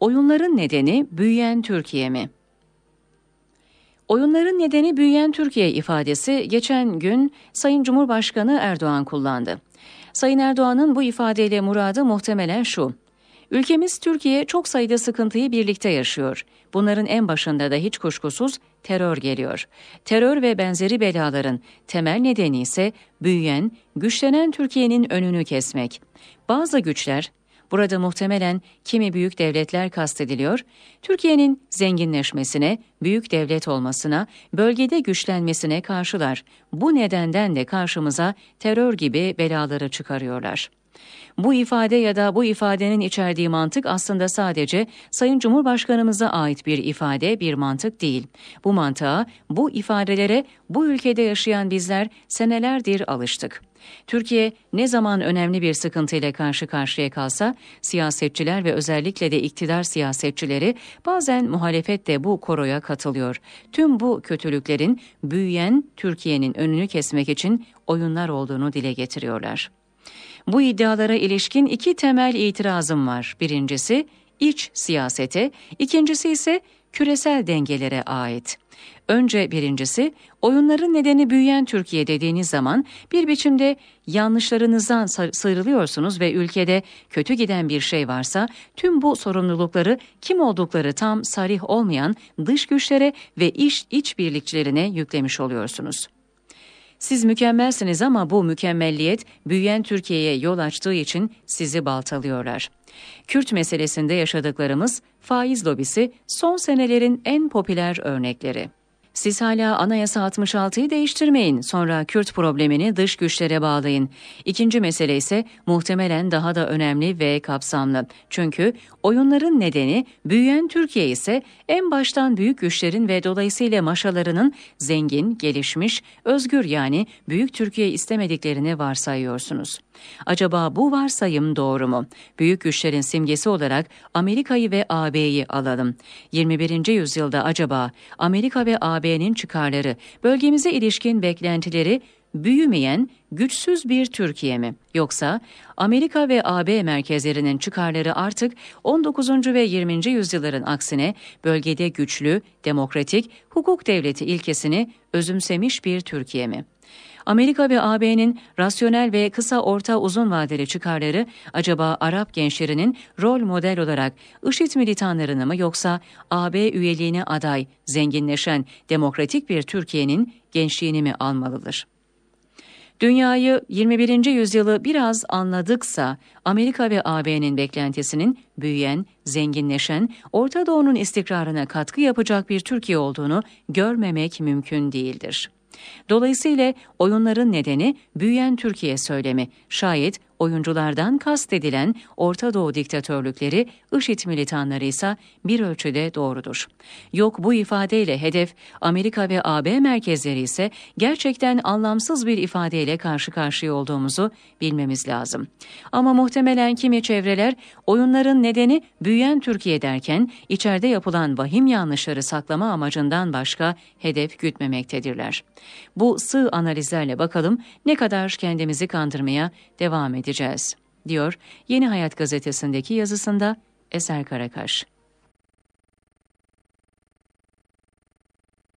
Oyunların nedeni büyüyen Türkiye mi? Oyunların nedeni büyüyen Türkiye ifadesi geçen gün Sayın Cumhurbaşkanı Erdoğan kullandı. Sayın Erdoğan'ın bu ifadeyle muradı muhtemelen şu. Ülkemiz Türkiye çok sayıda sıkıntıyı birlikte yaşıyor. Bunların en başında da hiç kuşkusuz terör geliyor. Terör ve benzeri belaların temel nedeni ise büyüyen, güçlenen Türkiye'nin önünü kesmek. Bazı güçler Burada muhtemelen kimi büyük devletler kastediliyor, Türkiye'nin zenginleşmesine, büyük devlet olmasına, bölgede güçlenmesine karşılar. Bu nedenden de karşımıza terör gibi belaları çıkarıyorlar. Bu ifade ya da bu ifadenin içerdiği mantık aslında sadece Sayın Cumhurbaşkanımıza ait bir ifade, bir mantık değil. Bu mantığa, bu ifadelere bu ülkede yaşayan bizler senelerdir alıştık. Türkiye ne zaman önemli bir sıkıntıyla karşı karşıya kalsa siyasetçiler ve özellikle de iktidar siyasetçileri bazen muhalefet de bu koroya katılıyor. Tüm bu kötülüklerin büyüyen Türkiye'nin önünü kesmek için oyunlar olduğunu dile getiriyorlar. Bu iddialara ilişkin iki temel itirazım var. Birincisi iç siyasete, ikincisi ise küresel dengelere ait. Önce birincisi, oyunların nedeni büyüyen Türkiye dediğiniz zaman bir biçimde yanlışlarınızdan sıyrılıyorsunuz ve ülkede kötü giden bir şey varsa tüm bu sorumlulukları kim oldukları tam sarih olmayan dış güçlere ve iş iç birlikçilerine yüklemiş oluyorsunuz. Siz mükemmelsiniz ama bu mükemmelliyet büyüyen Türkiye'ye yol açtığı için sizi baltalıyorlar. Kürt meselesinde yaşadıklarımız faiz lobisi son senelerin en popüler örnekleri. Siz hala anayasa 66'yı değiştirmeyin. Sonra Kürt problemini dış güçlere bağlayın. İkinci mesele ise muhtemelen daha da önemli ve kapsamlı. Çünkü oyunların nedeni büyüyen Türkiye ise en baştan büyük güçlerin ve dolayısıyla maşalarının zengin, gelişmiş, özgür yani büyük Türkiye istemediklerini varsayıyorsunuz. Acaba bu varsayım doğru mu? Büyük güçlerin simgesi olarak Amerika'yı ve AB'yi alalım. 21. yüzyılda acaba Amerika ve AB AB'nin çıkarları, bölgemize ilişkin beklentileri büyümeyen güçsüz bir Türkiye mi? Yoksa Amerika ve AB merkezlerinin çıkarları artık 19. ve 20. yüzyılların aksine bölgede güçlü, demokratik, hukuk devleti ilkesini özümsemiş bir Türkiye mi? Amerika ve AB'nin rasyonel ve kısa orta uzun vadeli çıkarları acaba Arap gençlerinin rol model olarak IŞİD militanlarını mı yoksa AB üyeliğine aday, zenginleşen, demokratik bir Türkiye'nin gençliğini mi almalıdır? Dünyayı 21. yüzyılı biraz anladıksa Amerika ve AB'nin beklentisinin büyüyen, zenginleşen, Orta Doğu'nun istikrarına katkı yapacak bir Türkiye olduğunu görmemek mümkün değildir. Dolayısıyla oyunların nedeni büyüyen Türkiye söylemi. Şayet Oyunculardan kastedilen Orta Doğu diktatörlükleri, IŞİD militanları ise bir ölçüde doğrudur. Yok bu ifadeyle hedef Amerika ve AB merkezleri ise gerçekten anlamsız bir ifadeyle karşı karşıya olduğumuzu bilmemiz lazım. Ama muhtemelen kimi çevreler oyunların nedeni büyüyen Türkiye derken içeride yapılan vahim yanlışları saklama amacından başka hedef gütmemektedirler. Bu sığ analizlerle bakalım ne kadar kendimizi kandırmaya devam ediyoruz edeceğiz, diyor Yeni Hayat gazetesindeki yazısında Eser Karakaş.